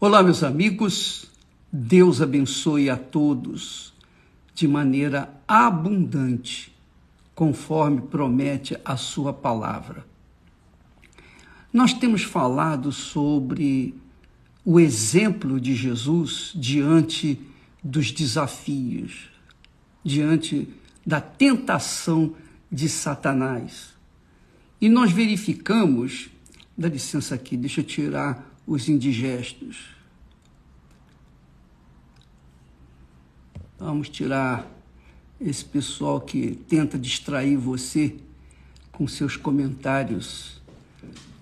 Olá, meus amigos. Deus abençoe a todos de maneira abundante, conforme promete a Sua palavra. Nós temos falado sobre o exemplo de Jesus diante dos desafios, diante da tentação de Satanás. E nós verificamos, dá licença aqui, deixa eu tirar os indigestos. Vamos tirar esse pessoal que tenta distrair você com seus comentários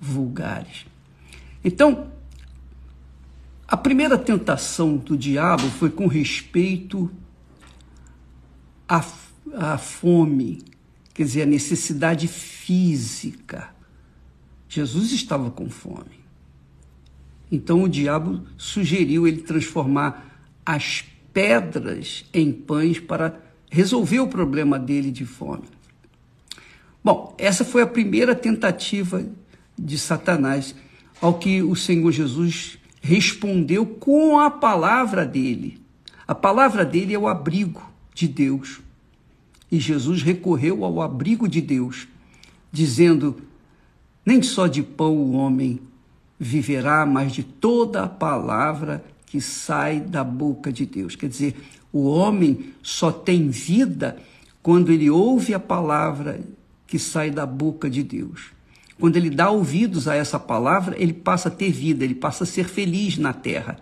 vulgares. Então, a primeira tentação do diabo foi com respeito à, à fome, quer dizer, à necessidade física. Jesus estava com fome. Então o diabo sugeriu ele transformar as pedras em pães para resolver o problema dele de fome. Bom, essa foi a primeira tentativa de Satanás, ao que o Senhor Jesus respondeu com a palavra dele. A palavra dele é o abrigo de Deus. E Jesus recorreu ao abrigo de Deus, dizendo: Nem só de pão o homem viverá, mas de toda a palavra que sai da boca de Deus. Quer dizer, o homem só tem vida quando ele ouve a palavra que sai da boca de Deus. Quando ele dá ouvidos a essa palavra, ele passa a ter vida, ele passa a ser feliz na terra.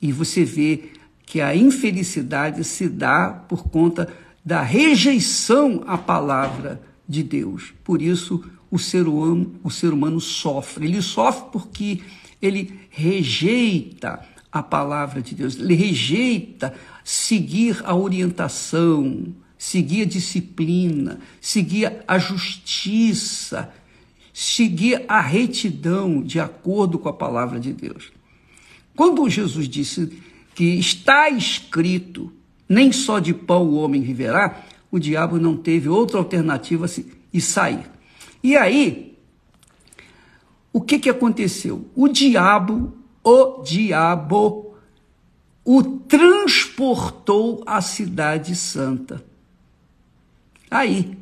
E você vê que a infelicidade se dá por conta da rejeição à palavra de Deus. Por isso, o ser humano, o ser humano sofre. Ele sofre porque ele rejeita a palavra de Deus, ele rejeita seguir a orientação, seguir a disciplina, seguir a justiça, seguir a retidão de acordo com a palavra de Deus. Quando Jesus disse que está escrito, nem só de pão o homem viverá, o diabo não teve outra alternativa e sair. E aí, o que, que aconteceu? O diabo, o diabo, o transportou à Cidade Santa. Aí,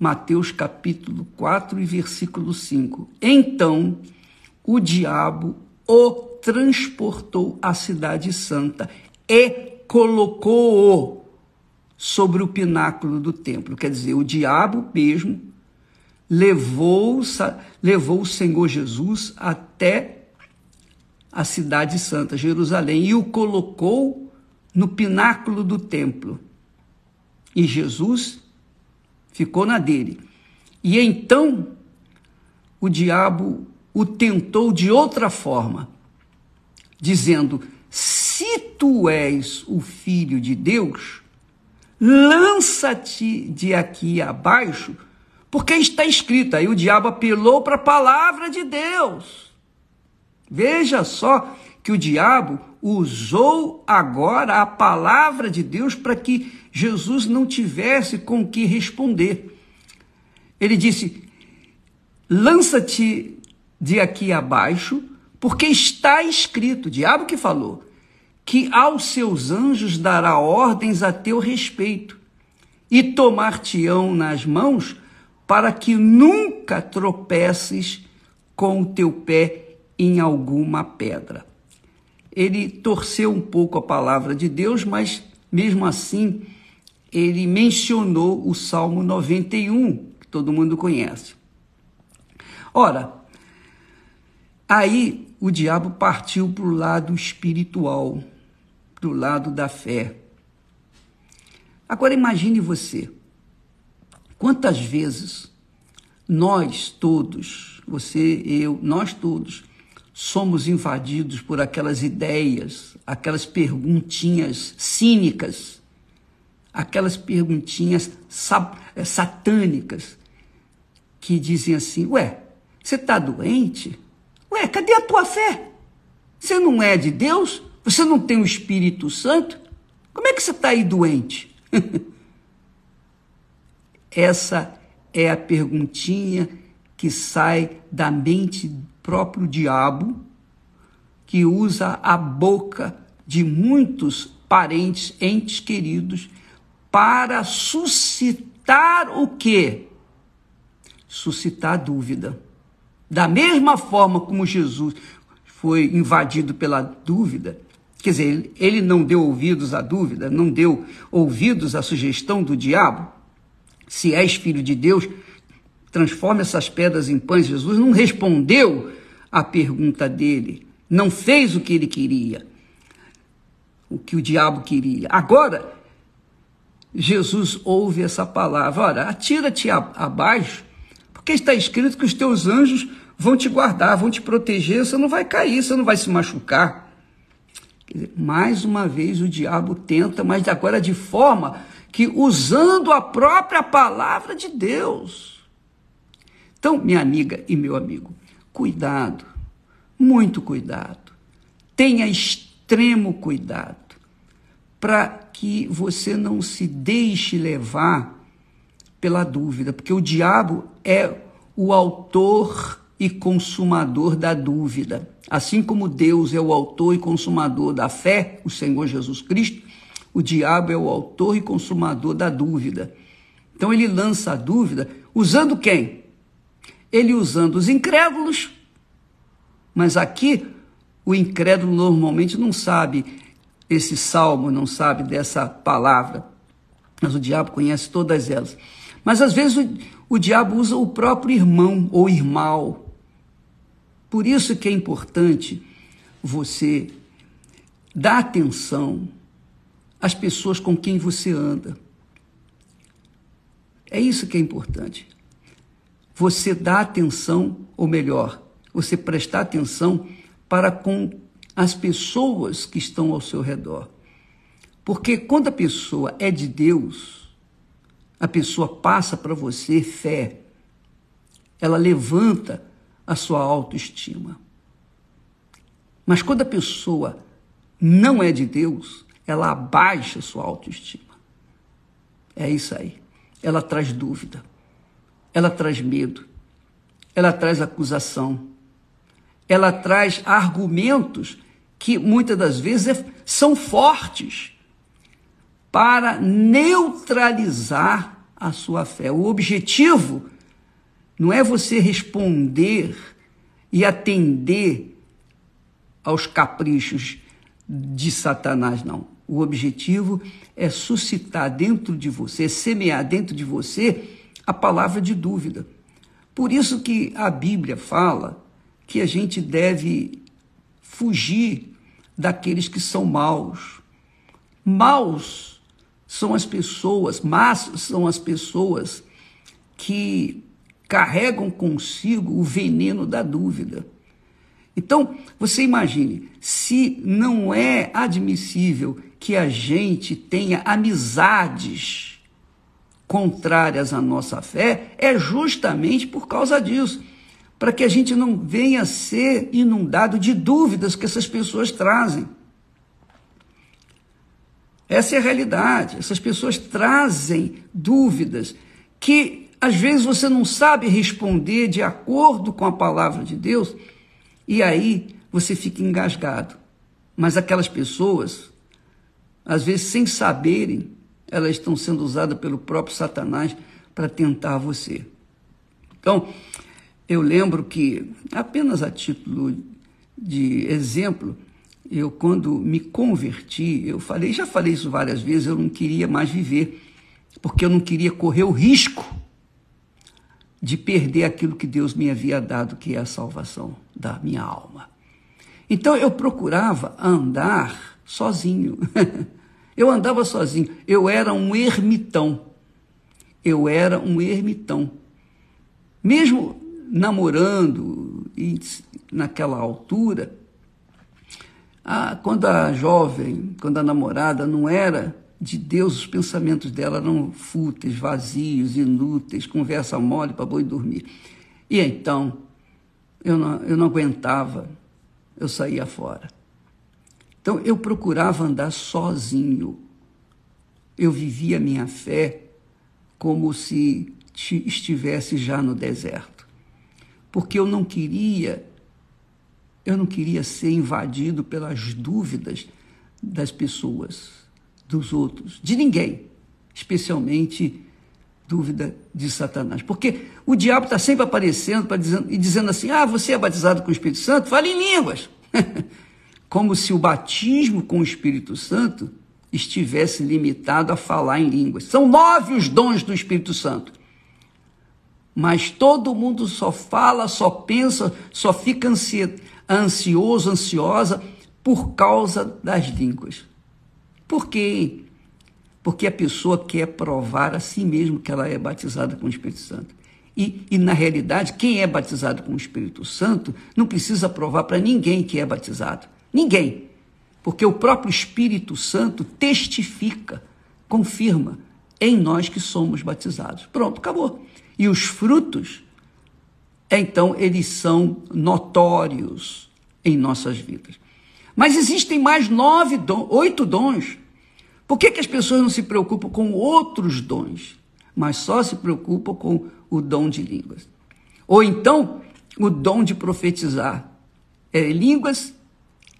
Mateus capítulo 4 e versículo 5. Então, o diabo o transportou à Cidade Santa e colocou-o sobre o pináculo do templo. Quer dizer, o diabo mesmo levou, levou o Senhor Jesus até a Cidade Santa, Jerusalém, e o colocou no pináculo do templo. E Jesus ficou na dele. E então o diabo o tentou de outra forma, dizendo: Se tu és o filho de Deus, lança-te de aqui abaixo porque está escrito, aí o diabo apelou para a palavra de Deus. Veja só que o diabo usou agora a palavra de Deus para que Jesus não tivesse com que responder. Ele disse: lança-te de aqui abaixo, porque está escrito, o diabo que falou, que aos seus anjos dará ordens a teu respeito, e tomar-te-ão nas mãos para que nunca tropeces com o teu pé em alguma pedra. Ele torceu um pouco a palavra de Deus, mas mesmo assim ele mencionou o Salmo 91, que todo mundo conhece. Ora, aí o diabo partiu para o lado espiritual, o lado da fé. Agora imagine você Quantas vezes nós todos, você, eu, nós todos, somos invadidos por aquelas ideias, aquelas perguntinhas cínicas, aquelas perguntinhas eh, satânicas que dizem assim: Ué, você está doente? Ué, cadê a tua fé? Você não é de Deus? Você não tem o Espírito Santo? Como é que você está aí doente? Essa é a perguntinha que sai da mente próprio diabo, que usa a boca de muitos parentes, entes queridos, para suscitar o quê? Suscitar dúvida. Da mesma forma como Jesus foi invadido pela dúvida, quer dizer, ele não deu ouvidos à dúvida, não deu ouvidos à sugestão do diabo, se és filho de Deus, transforma essas pedras em pães. Jesus não respondeu à pergunta dele, não fez o que ele queria, o que o diabo queria. Agora, Jesus ouve essa palavra: Ora, atira-te abaixo, porque está escrito que os teus anjos vão te guardar, vão te proteger, você não vai cair, você não vai se machucar. Dizer, mais uma vez o diabo tenta, mas agora de forma que usando a própria palavra de Deus. Então, minha amiga e meu amigo, cuidado, muito cuidado. Tenha extremo cuidado para que você não se deixe levar pela dúvida, porque o diabo é o autor e consumador da dúvida. Assim como Deus é o autor e consumador da fé, o Senhor Jesus Cristo, o diabo é o autor e consumador da dúvida. Então ele lança a dúvida usando quem? Ele usando os incrédulos. Mas aqui o incrédulo normalmente não sabe esse salmo, não sabe dessa palavra. Mas o diabo conhece todas elas. Mas às vezes o, o diabo usa o próprio irmão ou irmão. Por isso que é importante você dar atenção as pessoas com quem você anda. É isso que é importante. Você dá atenção, ou melhor, você prestar atenção para com as pessoas que estão ao seu redor. Porque quando a pessoa é de Deus, a pessoa passa para você fé. Ela levanta a sua autoestima. Mas quando a pessoa não é de Deus, ela abaixa sua autoestima. É isso aí. Ela traz dúvida, ela traz medo, ela traz acusação, ela traz argumentos que muitas das vezes é, são fortes para neutralizar a sua fé. O objetivo não é você responder e atender aos caprichos de Satanás, não. O objetivo é suscitar dentro de você, semear dentro de você a palavra de dúvida. Por isso que a Bíblia fala que a gente deve fugir daqueles que são maus. Maus são as pessoas, mas são as pessoas que carregam consigo o veneno da dúvida. Então, você imagine, se não é admissível que a gente tenha amizades contrárias à nossa fé, é justamente por causa disso. Para que a gente não venha ser inundado de dúvidas que essas pessoas trazem. Essa é a realidade. Essas pessoas trazem dúvidas que às vezes você não sabe responder de acordo com a palavra de Deus e aí você fica engasgado. Mas aquelas pessoas, às vezes sem saberem, elas estão sendo usadas pelo próprio Satanás para tentar você. Então, eu lembro que, apenas a título de exemplo, eu quando me converti, eu falei, já falei isso várias vezes, eu não queria mais viver, porque eu não queria correr o risco de perder aquilo que Deus me havia dado, que é a salvação da minha alma. Então eu procurava andar sozinho. eu andava sozinho. Eu era um ermitão. Eu era um ermitão. Mesmo namorando naquela altura, ah, quando a jovem, quando a namorada não era de Deus, os pensamentos dela eram fúteis, vazios, inúteis, conversa mole para boi dormir. E então, eu não, eu não aguentava, eu saía fora. Então, eu procurava andar sozinho. Eu vivia a minha fé como se estivesse já no deserto. Porque eu não queria eu não queria ser invadido pelas dúvidas das pessoas dos outros, de ninguém, especialmente dúvida de Satanás. Porque o diabo está sempre aparecendo dizendo, e dizendo assim: ah, você é batizado com o Espírito Santo? Fale em línguas. Como se o batismo com o Espírito Santo estivesse limitado a falar em línguas. São nove os dons do Espírito Santo. Mas todo mundo só fala, só pensa, só fica ansioso, ansiosa por causa das línguas. Por quê? Porque a pessoa quer provar a si mesmo que ela é batizada com o Espírito Santo. E, e na realidade, quem é batizado com o Espírito Santo não precisa provar para ninguém que é batizado. Ninguém. Porque o próprio Espírito Santo testifica, confirma em nós que somos batizados. Pronto, acabou. E os frutos, então, eles são notórios em nossas vidas. Mas existem mais nove oito dons. Por que, que as pessoas não se preocupam com outros dons, mas só se preocupam com o dom de línguas? Ou então, o dom de profetizar é línguas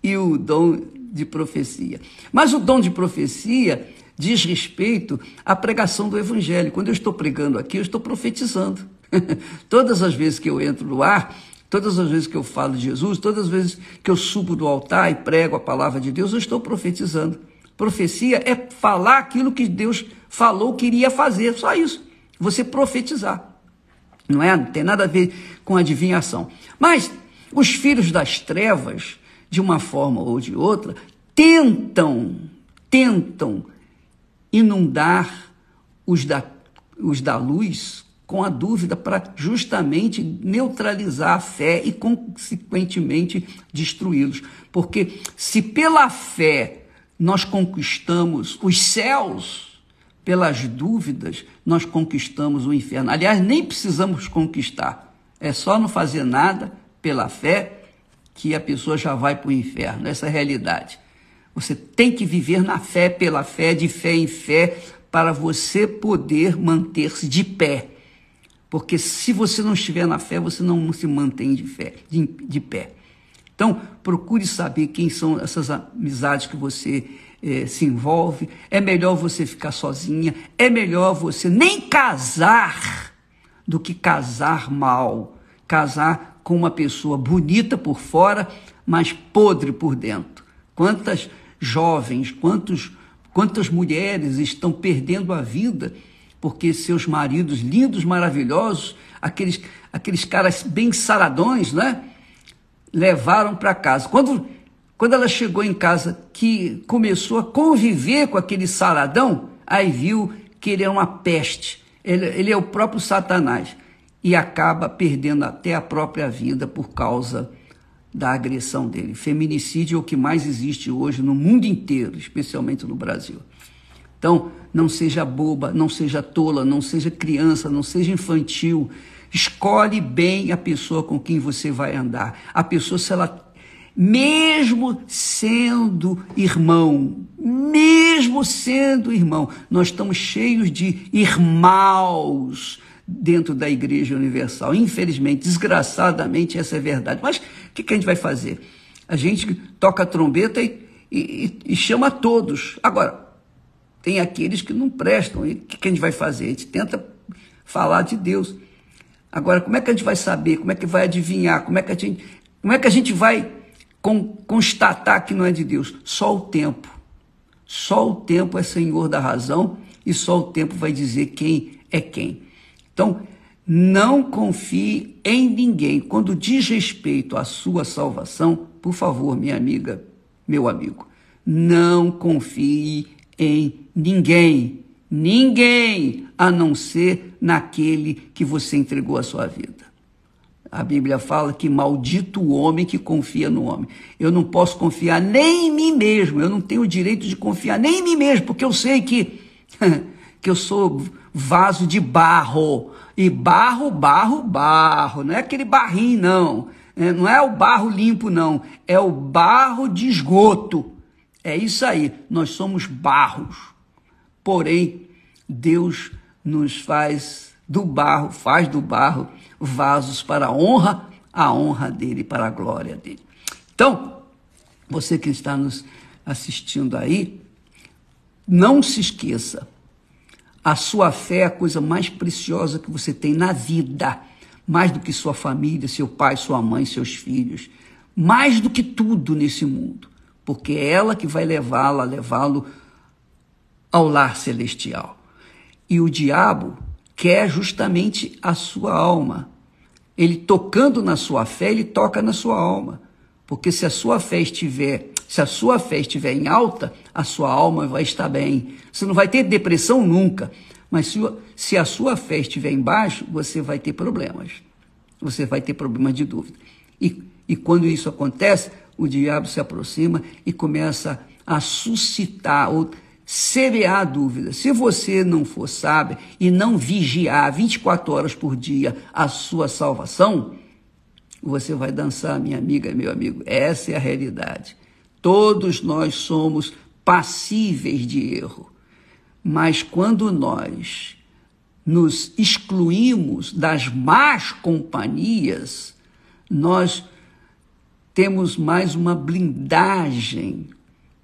e o dom de profecia. Mas o dom de profecia diz respeito à pregação do evangelho. Quando eu estou pregando aqui, eu estou profetizando. Todas as vezes que eu entro no ar, Todas as vezes que eu falo de Jesus, todas as vezes que eu subo do altar e prego a palavra de Deus, eu estou profetizando. Profecia é falar aquilo que Deus falou que iria fazer, só isso. Você profetizar. Não é? Não tem nada a ver com adivinhação. Mas os filhos das trevas, de uma forma ou de outra, tentam, tentam inundar os da, os da luz com a dúvida para justamente neutralizar a fé e, consequentemente, destruí-los. Porque se pela fé nós conquistamos os céus, pelas dúvidas nós conquistamos o inferno. Aliás, nem precisamos conquistar, é só não fazer nada pela fé que a pessoa já vai para o inferno. Essa é a realidade. Você tem que viver na fé, pela fé, de fé em fé, para você poder manter-se de pé. Porque se você não estiver na fé, você não se mantém de, fé, de, de pé. Então, procure saber quem são essas amizades que você eh, se envolve. É melhor você ficar sozinha. É melhor você nem casar do que casar mal. Casar com uma pessoa bonita por fora, mas podre por dentro. Quantas jovens, quantos, quantas mulheres estão perdendo a vida porque seus maridos lindos, maravilhosos, aqueles, aqueles caras bem saradões, né? Levaram para casa. Quando, quando ela chegou em casa, que começou a conviver com aquele saradão, aí viu que ele é uma peste, ele, ele é o próprio Satanás e acaba perdendo até a própria vida por causa da agressão dele. Feminicídio é o que mais existe hoje no mundo inteiro, especialmente no Brasil. Então, não seja boba, não seja tola, não seja criança, não seja infantil. Escolhe bem a pessoa com quem você vai andar. A pessoa, se ela mesmo sendo irmão, mesmo sendo irmão, nós estamos cheios de irmãos dentro da Igreja Universal. Infelizmente, desgraçadamente, essa é verdade. Mas o que, que, a gente vai fazer? A gente toca a trombeta e, e, e chama todos. Agora, tem aqueles que não prestam. E o que, a gente vai fazer? A gente tenta falar de Deus. Agora, como é que a gente vai saber? Como é que vai adivinhar? Como é que a gente, como é que a gente vai con, constatar que não é de Deus? Só o tempo. Só o tempo é senhor da razão e só o tempo vai dizer quem é quem. Então, não confie em ninguém. Quando diz respeito à sua salvação, por favor, minha amiga, meu amigo, não confie em ninguém, ninguém, a não ser naquele que você entregou a sua vida. A Bíblia fala que maldito o homem que confia no homem. Eu não posso confiar nem em mim mesmo, eu não tenho o direito de confiar nem em mim mesmo, porque eu sei que, que eu sou vaso de barro. E barro, barro, barro. Não é aquele barrinho, não. É, não é o barro limpo, não. É o barro de esgoto. É isso aí, nós somos barros. Porém, Deus nos faz do barro, faz do barro vasos para a honra, a honra dele, para a glória dele. Então, você que está nos assistindo aí, não se esqueça, a sua fé é a coisa mais preciosa que você tem na vida, mais do que sua família, seu pai, sua mãe, seus filhos, mais do que tudo nesse mundo porque é ela que vai levá-la, levá-lo ao lar celestial. E o diabo quer justamente a sua alma. Ele tocando na sua fé, ele toca na sua alma. Porque se a sua fé estiver, se a sua fé estiver em alta, a sua alma vai estar bem. Você não vai ter depressão nunca. Mas se, a sua fé estiver embaixo, você vai ter problemas. Você vai ter problemas de dúvida. E, e quando isso acontece, o diabo se aproxima e começa a suscitar ou semear a dúvida. Se você não for sábio e não vigiar 24 horas por dia a sua salvação, você vai dançar, minha amiga, meu amigo. Essa é a realidade. Todos nós somos passíveis de erro. Mas quando nós nos excluímos das más companhias, nós temos mais uma blindagem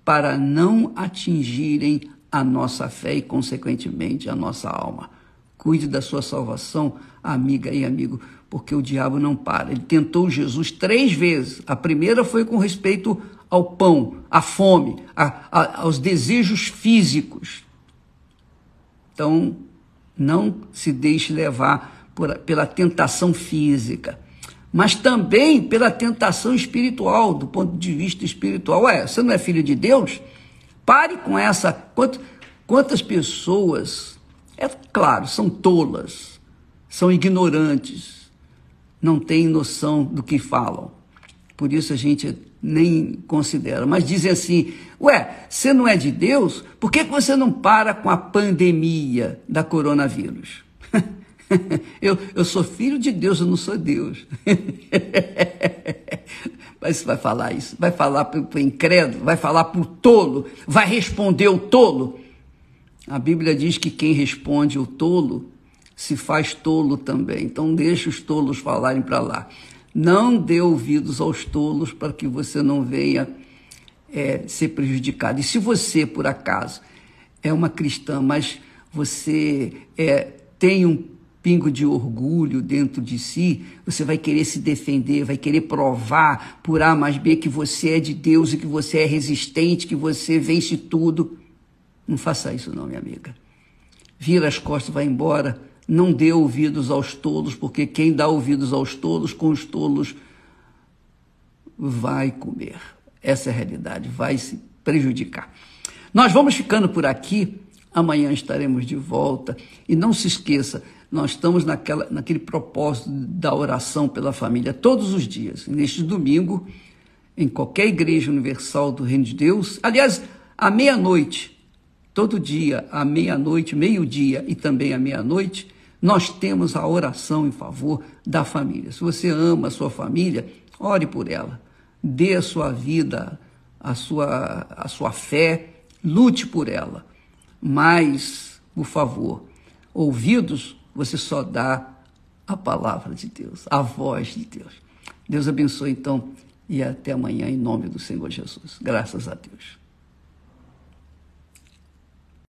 para não atingirem a nossa fé e, consequentemente, a nossa alma. Cuide da sua salvação, amiga e amigo, porque o diabo não para. Ele tentou Jesus três vezes. A primeira foi com respeito ao pão, à fome, a, a, aos desejos físicos. Então, não se deixe levar por, pela tentação física mas também pela tentação espiritual, do ponto de vista espiritual. Ué, você não é filho de Deus? Pare com essa. Quantas, quantas pessoas, é claro, são tolas, são ignorantes, não têm noção do que falam. Por isso a gente nem considera. Mas dizem assim: ué, você não é de Deus? Por que você não para com a pandemia da coronavírus? Eu, eu sou filho de Deus, eu não sou Deus. Mas vai falar isso, vai falar para o incrédulo, vai falar para o tolo, vai responder o tolo. A Bíblia diz que quem responde o tolo se faz tolo também. Então deixa os tolos falarem para lá. Não dê ouvidos aos tolos para que você não venha é, ser prejudicado. E se você, por acaso, é uma cristã, mas você é, tem um pingo de orgulho dentro de si, você vai querer se defender, vai querer provar por A mais B que você é de Deus e que você é resistente, que você vence tudo. Não faça isso, não, minha amiga. Vira as costas, vai embora. Não dê ouvidos aos tolos, porque quem dá ouvidos aos tolos, com os tolos, vai comer. Essa é a realidade, vai se prejudicar. Nós vamos ficando por aqui. Amanhã estaremos de volta. E não se esqueça, nós estamos naquela, naquele propósito da oração pela família todos os dias. Neste domingo, em qualquer igreja universal do Reino de Deus, aliás, à meia-noite, todo dia, à meia-noite, meio-dia e também à meia-noite, nós temos a oração em favor da família. Se você ama a sua família, ore por ela. Dê a sua vida, a sua, a sua fé, lute por ela. Mas, por favor, ouvidos você só dá a palavra de Deus, a voz de Deus. Deus abençoe então e até amanhã em nome do Senhor Jesus. Graças a Deus.